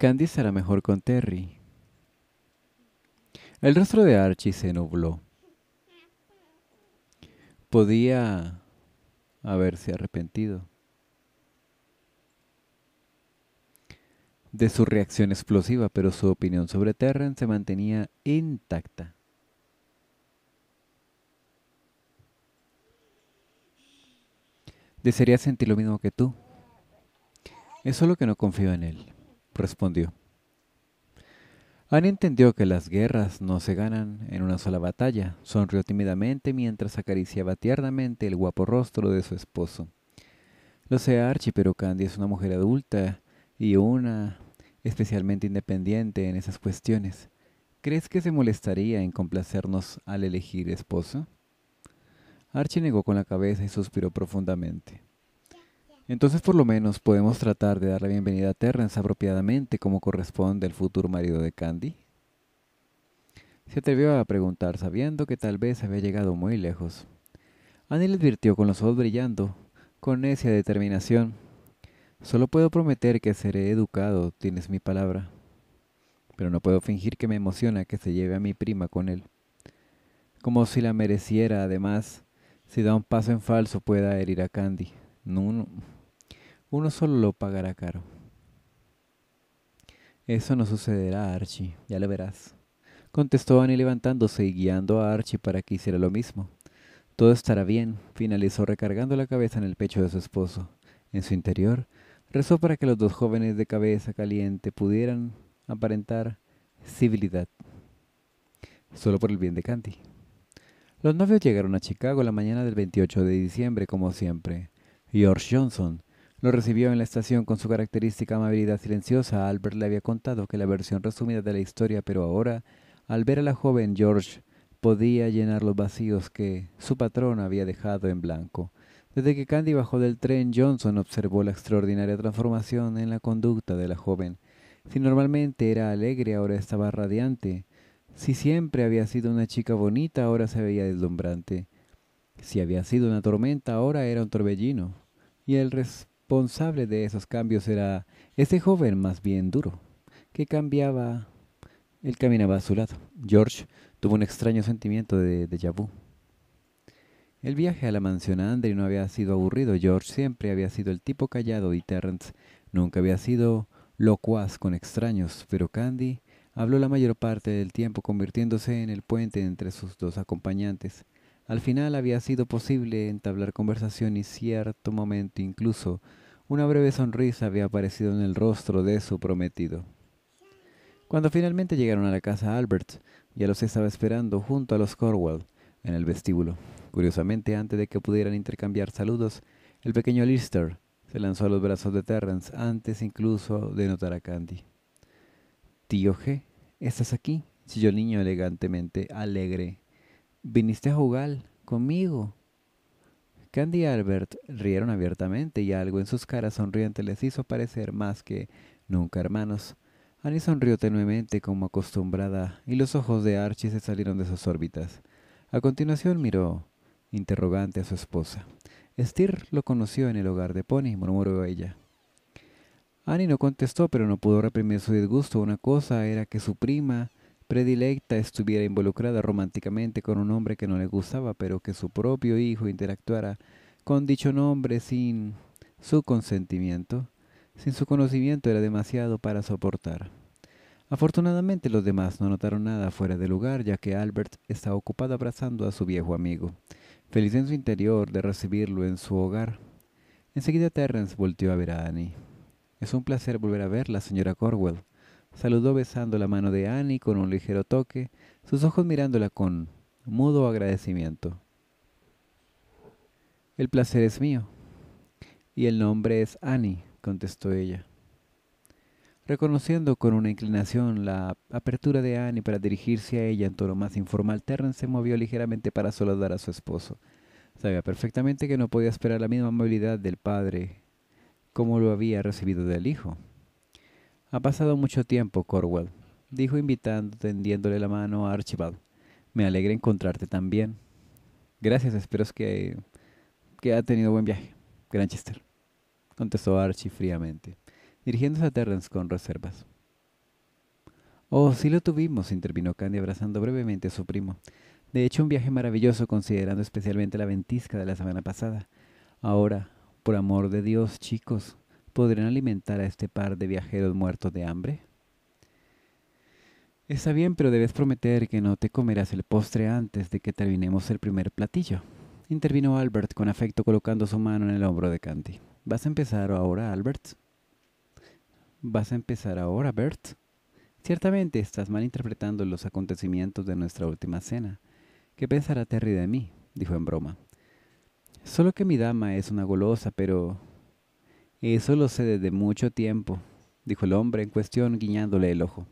Candy será mejor con Terry. El rostro de Archie se nubló. Podía haberse arrepentido de su reacción explosiva, pero su opinión sobre Terran se mantenía intacta. Desearía sentir lo mismo que tú. Es solo que no confío en él respondió. Annie entendió que las guerras no se ganan en una sola batalla. Sonrió tímidamente mientras acariciaba tiernamente el guapo rostro de su esposo. Lo sé, Archie, pero Candy es una mujer adulta y una especialmente independiente en esas cuestiones. ¿Crees que se molestaría en complacernos al elegir esposo? Archie negó con la cabeza y suspiró profundamente. Entonces por lo menos podemos tratar de dar la bienvenida a Terrence apropiadamente como corresponde al futuro marido de Candy. Se atrevió a preguntar sabiendo que tal vez había llegado muy lejos. Annie le advirtió con los ojos brillando, con necia determinación. Solo puedo prometer que seré educado, tienes mi palabra. Pero no puedo fingir que me emociona que se lleve a mi prima con él. Como si la mereciera, además, si da un paso en falso pueda herir a Candy. No, no, uno solo lo pagará caro. Eso no sucederá Archie, ya lo verás. Contestó Annie levantándose y guiando a Archie para que hiciera lo mismo. Todo estará bien, finalizó recargando la cabeza en el pecho de su esposo. En su interior, rezó para que los dos jóvenes de cabeza caliente pudieran aparentar civilidad. Solo por el bien de Candy. Los novios llegaron a Chicago la mañana del 28 de diciembre, como siempre. George Johnson lo recibió en la estación con su característica amabilidad silenciosa. Albert le había contado que la versión resumida de la historia, pero ahora, al ver a la joven George, podía llenar los vacíos que su patrón había dejado en blanco. Desde que Candy bajó del tren, Johnson observó la extraordinaria transformación en la conducta de la joven. Si normalmente era alegre, ahora estaba radiante. Si siempre había sido una chica bonita, ahora se veía deslumbrante. Si había sido una tormenta, ahora era un torbellino. Y el responsable de esos cambios era ese joven más bien duro, que cambiaba... Él caminaba a su lado. George tuvo un extraño sentimiento de déjà El viaje a la mansión a Andrew no había sido aburrido. George siempre había sido el tipo callado y Terrence nunca había sido locuaz con extraños, pero Candy habló la mayor parte del tiempo convirtiéndose en el puente entre sus dos acompañantes. Al final había sido posible entablar conversación y cierto momento incluso una breve sonrisa había aparecido en el rostro de su prometido. Cuando finalmente llegaron a la casa Albert, ya los estaba esperando junto a los Corwell en el vestíbulo. Curiosamente, antes de que pudieran intercambiar saludos, el pequeño Lister se lanzó a los brazos de Terrence antes incluso de notar a Candy. Tío G, ¿estás aquí? —siguió el niño elegantemente, alegre viniste a jugar conmigo. Candy y Albert rieron abiertamente y algo en sus caras sonrientes les hizo parecer más que nunca hermanos. Annie sonrió tenuemente como acostumbrada y los ojos de Archie se salieron de sus órbitas. A continuación miró interrogante a su esposa. Stir lo conoció en el hogar de Pony, murmuró ella. Annie no contestó, pero no pudo reprimir su disgusto. Una cosa era que su prima predilecta estuviera involucrada románticamente con un hombre que no le gustaba, pero que su propio hijo interactuara con dicho nombre sin su consentimiento, sin su conocimiento era demasiado para soportar. Afortunadamente los demás no notaron nada fuera de lugar, ya que Albert estaba ocupado abrazando a su viejo amigo, feliz en su interior de recibirlo en su hogar. Enseguida Terrence volvió a ver a Annie. Es un placer volver a verla, señora Corwell. Saludó besando la mano de Annie con un ligero toque, sus ojos mirándola con mudo agradecimiento. El placer es mío. Y el nombre es Annie, contestó ella. Reconociendo con una inclinación la apertura de Annie para dirigirse a ella en tono más informal, Terrence se movió ligeramente para saludar a su esposo. Sabía perfectamente que no podía esperar la misma amabilidad del padre como lo había recibido del hijo. Ha pasado mucho tiempo, Corwell, dijo invitando, tendiéndole la mano a Archibald. Me alegra encontrarte también. Gracias, espero que, que ha tenido buen viaje. Granchester, contestó Archie fríamente, dirigiéndose a Terrence con reservas. Oh, sí lo tuvimos, intervino Candy abrazando brevemente a su primo. De hecho, un viaje maravilloso considerando especialmente la ventisca de la semana pasada. Ahora, por amor de Dios, chicos, ¿Podrán alimentar a este par de viajeros muertos de hambre? Está bien, pero debes prometer que no te comerás el postre antes de que terminemos el primer platillo, intervino Albert con afecto colocando su mano en el hombro de Candy. ¿Vas a empezar ahora, Albert? ¿Vas a empezar ahora, Bert? Ciertamente estás malinterpretando los acontecimientos de nuestra última cena. ¿Qué pensará Terry de mí? dijo en broma. Solo que mi dama es una golosa, pero eso lo sé desde mucho tiempo, dijo el hombre en cuestión guiñándole el ojo.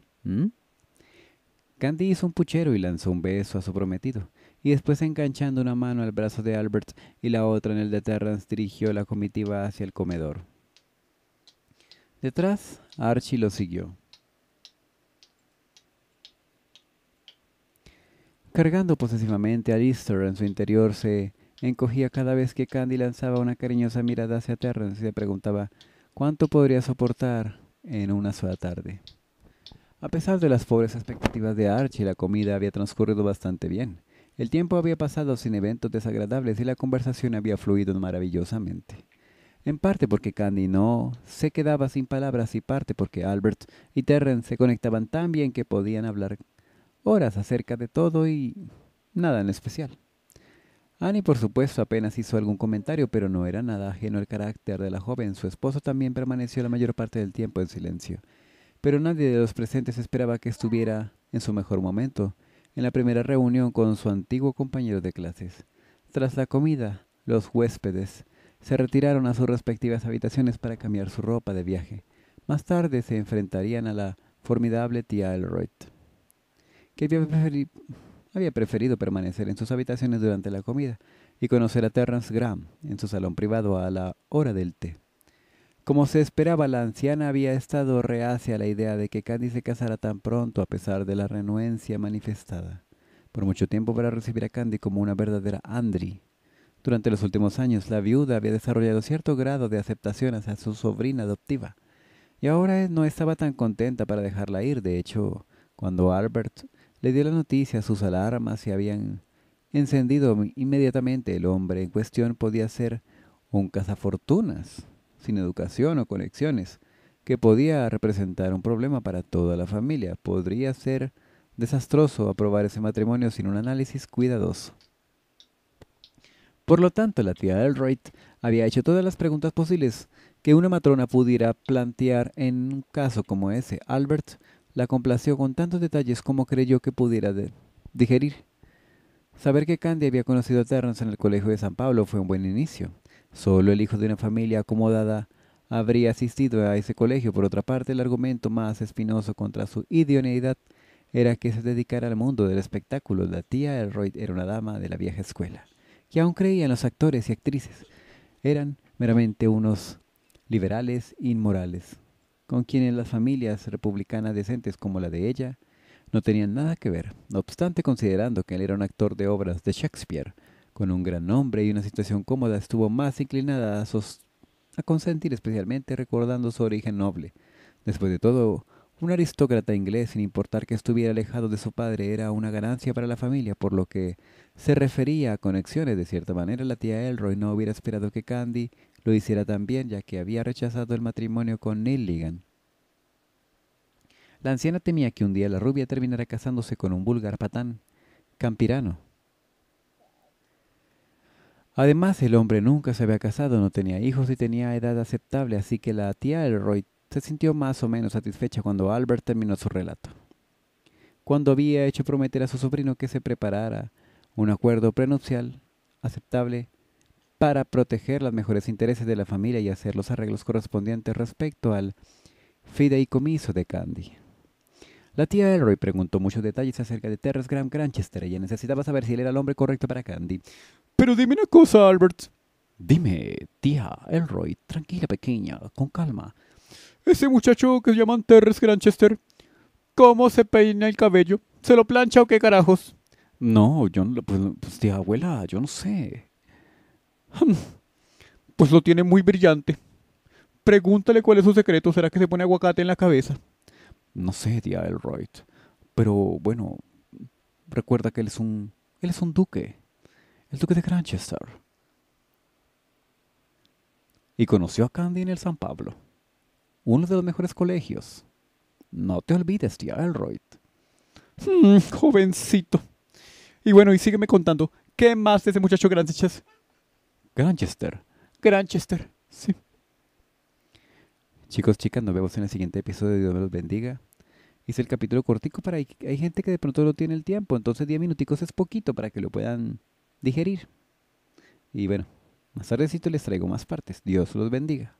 Candy ¿Mm? hizo un puchero y lanzó un beso a su prometido, y después enganchando una mano al brazo de Albert y la otra en el de Terrance dirigió la comitiva hacia el comedor. Detrás, Archie lo siguió. Cargando posesivamente a Lister en su interior, se encogía cada vez que Candy lanzaba una cariñosa mirada hacia Terrence y le preguntaba cuánto podría soportar en una sola tarde. A pesar de las pobres expectativas de Archie, la comida había transcurrido bastante bien. El tiempo había pasado sin eventos desagradables y la conversación había fluido maravillosamente. En parte porque Candy no se quedaba sin palabras y parte porque Albert y Terrence se conectaban tan bien que podían hablar horas acerca de todo y nada en especial. Annie, por supuesto, apenas hizo algún comentario, pero no era nada ajeno al carácter de la joven. Su esposo también permaneció la mayor parte del tiempo en silencio. Pero nadie de los presentes esperaba que estuviera en su mejor momento, en la primera reunión con su antiguo compañero de clases. Tras la comida, los huéspedes se retiraron a sus respectivas habitaciones para cambiar su ropa de viaje. Más tarde se enfrentarían a la formidable tía Elroyd, había preferido permanecer en sus habitaciones durante la comida y conocer a Terrence Graham en su salón privado a la hora del té. Como se esperaba, la anciana había estado reacia a la idea de que Candy se casara tan pronto a pesar de la renuencia manifestada. Por mucho tiempo para recibir a Candy como una verdadera Andri. Durante los últimos años, la viuda había desarrollado cierto grado de aceptación hacia su sobrina adoptiva, y ahora no estaba tan contenta para dejarla ir. De hecho, cuando Albert le dio la noticia, sus alarmas se habían encendido inmediatamente. El hombre en cuestión podía ser un cazafortunas, sin educación o conexiones, que podía representar un problema para toda la familia. Podría ser desastroso aprobar ese matrimonio sin un análisis cuidadoso. Por lo tanto, la tía Elroyd había hecho todas las preguntas posibles que una matrona pudiera plantear en un caso como ese. Albert la complació con tantos detalles como creyó que pudiera digerir. Saber que Candy había conocido a Terrence en el colegio de San Pablo fue un buen inicio. Solo el hijo de una familia acomodada habría asistido a ese colegio. Por otra parte, el argumento más espinoso contra su idoneidad era que se dedicara al mundo del espectáculo. La tía Elroy era una dama de la vieja escuela, que aún creía en los actores y actrices. Eran meramente unos liberales inmorales con quienes las familias republicanas decentes como la de ella no tenían nada que ver, no obstante considerando que él era un actor de obras de Shakespeare, con un gran nombre y una situación cómoda, estuvo más inclinada a, consentir especialmente recordando su origen noble. Después de todo, un aristócrata inglés, sin importar que estuviera alejado de su padre, era una ganancia para la familia, por lo que se refería a conexiones. De cierta manera, la tía Elroy no hubiera esperado que Candy lo hiciera también, ya que había rechazado el matrimonio con Nilligan. La anciana temía que un día la rubia terminara casándose con un vulgar patán, campirano. Además, el hombre nunca se había casado, no tenía hijos y tenía edad aceptable, así que la tía Elroy se sintió más o menos satisfecha cuando Albert terminó su relato. Cuando había hecho prometer a su sobrino que se preparara un acuerdo prenupcial aceptable para proteger los mejores intereses de la familia y hacer los arreglos correspondientes respecto al fideicomiso de Candy. La tía Elroy preguntó muchos detalles acerca de Terrence Graham Granchester. Ella necesitaba saber si él era el hombre correcto para Candy. Pero dime una cosa, Albert. Dime, tía Elroy, tranquila pequeña, con calma. Ese muchacho que se llaman Terrence Granchester, ¿cómo se peina el cabello? ¿Se lo plancha o qué carajos? No, yo no, pues, pues tía abuela, yo no sé. Hmm, pues lo tiene muy brillante. Pregúntale cuál es su secreto. ¿Será que se pone aguacate en la cabeza? no sé, tía Elroyd. Pero bueno, recuerda que él es un. Él es un duque. El duque de Granchester. Y conoció a Candy en el San Pablo. Uno de los mejores colegios. No te olvides, tía Elroyd. Mm, jovencito. Y bueno, y sígueme contando. ¿Qué más de ese muchacho Granchester? Granchester. Granchester. Sí. Chicos, chicas, nos vemos en el siguiente episodio. Dios los bendiga hice el capítulo cortico para hay, hay gente que de pronto no tiene el tiempo, entonces 10 minuticos es poquito para que lo puedan digerir. Y bueno, más tardecito les traigo más partes. Dios los bendiga.